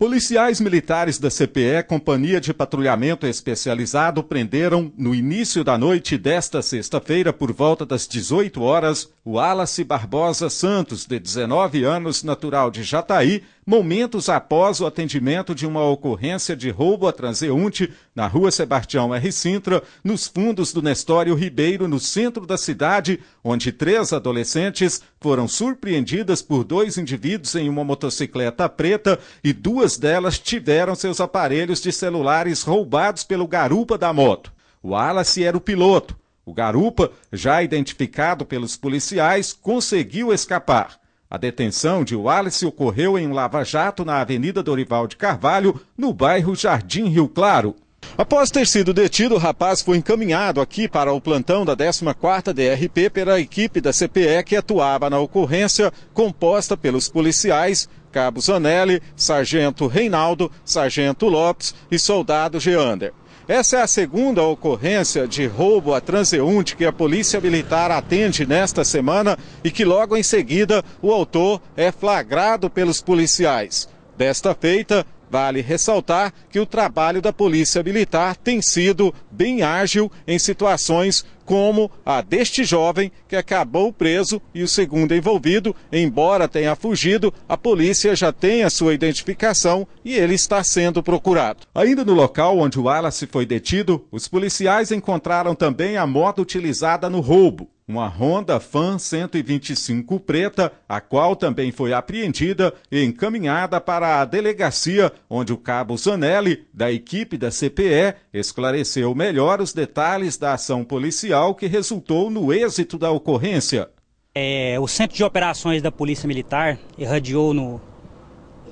Policiais militares da CPE, Companhia de Patrulhamento Especializado, prenderam, no início da noite desta sexta-feira, por volta das 18 horas, Wallace Barbosa Santos, de 19 anos, natural de Jataí, momentos após o atendimento de uma ocorrência de roubo a transeunte na rua Sebastião R. Sintra, nos fundos do Nestório Ribeiro, no centro da cidade, onde três adolescentes foram surpreendidas por dois indivíduos em uma motocicleta preta e duas delas tiveram seus aparelhos de celulares roubados pelo garupa da moto. O Wallace era o piloto o garupa, já identificado pelos policiais, conseguiu escapar. A detenção de Wallace ocorreu em um lava-jato na Avenida Dorival de Carvalho, no bairro Jardim Rio Claro. Após ter sido detido, o rapaz foi encaminhado aqui para o plantão da 14ª DRP pela equipe da CPE que atuava na ocorrência, composta pelos policiais Cabo Zanelli, Sargento Reinaldo, Sargento Lopes e Soldado Geander. Essa é a segunda ocorrência de roubo a transeunte que a Polícia Militar atende nesta semana e que logo em seguida o autor é flagrado pelos policiais. Desta feita, Vale ressaltar que o trabalho da Polícia Militar tem sido bem ágil em situações como a deste jovem que acabou preso e o segundo envolvido, embora tenha fugido, a polícia já tem a sua identificação e ele está sendo procurado. Ainda no local onde o Wallace foi detido, os policiais encontraram também a moto utilizada no roubo uma Honda Fan 125 preta, a qual também foi apreendida e encaminhada para a delegacia, onde o cabo Zanelli, da equipe da CPE, esclareceu melhor os detalhes da ação policial que resultou no êxito da ocorrência. É, o Centro de Operações da Polícia Militar irradiou no,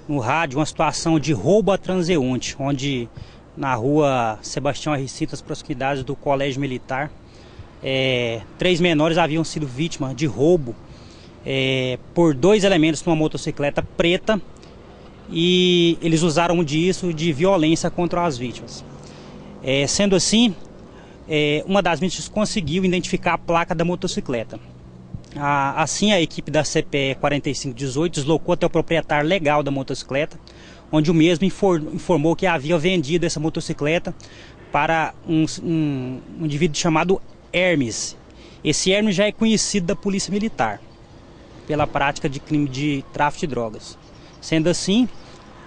no rádio uma situação de roubo a transeunte, onde na rua Sebastião R. Citas, proximidades do Colégio Militar, é, três menores haviam sido vítimas de roubo é, por dois elementos numa motocicleta preta e eles usaram disso de violência contra as vítimas. É, sendo assim, é, uma das vítimas conseguiu identificar a placa da motocicleta. A, assim, a equipe da CPE 4518 deslocou até o proprietário legal da motocicleta, onde o mesmo informou que havia vendido essa motocicleta para um, um, um indivíduo chamado Hermes. Esse Hermes já é conhecido da Polícia Militar pela prática de crime de tráfico de drogas. Sendo assim,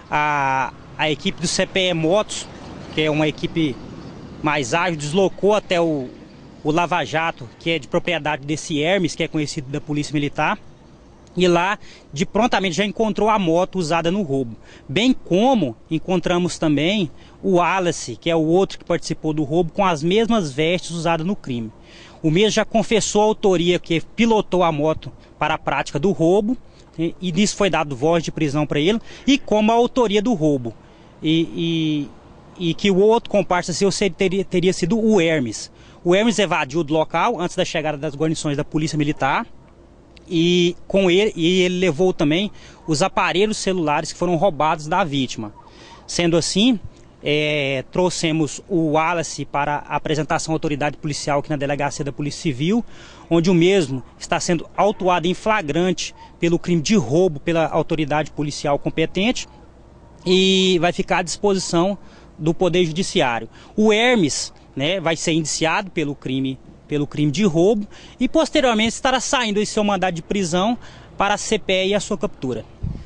a, a equipe do CPE Motos, que é uma equipe mais ágil, deslocou até o, o Lava Jato, que é de propriedade desse Hermes, que é conhecido da Polícia Militar e lá de prontamente já encontrou a moto usada no roubo. Bem como encontramos também o Wallace, que é o outro que participou do roubo, com as mesmas vestes usadas no crime. O mesmo já confessou a autoria que pilotou a moto para a prática do roubo, e, nisso foi dado voz de prisão para ele, e como a autoria do roubo. E, e, e que o outro comparsa seu teria, teria sido o Hermes. O Hermes evadiu do local antes da chegada das guarnições da Polícia Militar e com ele e ele levou também os aparelhos celulares que foram roubados da vítima. Sendo assim, é, trouxemos o Wallace para a apresentação à autoridade policial aqui na delegacia da Polícia Civil, onde o mesmo está sendo autuado em flagrante pelo crime de roubo pela autoridade policial competente e vai ficar à disposição do Poder Judiciário. O Hermes né, vai ser indiciado pelo crime pelo crime de roubo e posteriormente estará saindo em seu mandado de prisão para a CPE e a sua captura.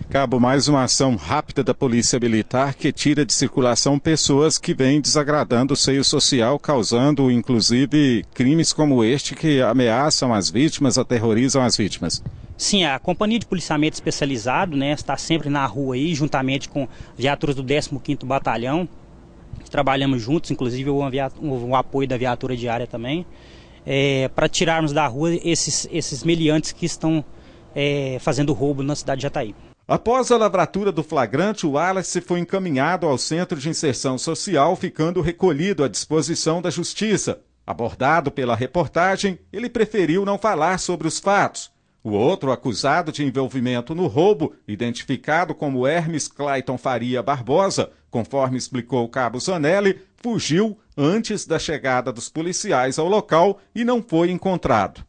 Cabo, mais uma ação rápida da Polícia Militar que tira de circulação pessoas que vêm desagradando o seio social, causando inclusive crimes como este que ameaçam as vítimas, aterrorizam as vítimas. Sim, a Companhia de Policiamento Especializado né, está sempre na rua aí, juntamente com viaturas do 15º Batalhão. Trabalhamos juntos, inclusive o apoio da viatura diária também é, para tirarmos da rua esses, esses meliantes que estão é, fazendo roubo na cidade de Jataí. Após a lavratura do flagrante, o Wallace foi encaminhado ao Centro de Inserção Social, ficando recolhido à disposição da Justiça. Abordado pela reportagem, ele preferiu não falar sobre os fatos. O outro acusado de envolvimento no roubo, identificado como Hermes Clayton Faria Barbosa, conforme explicou o Cabo Zanelli, fugiu antes da chegada dos policiais ao local e não foi encontrado.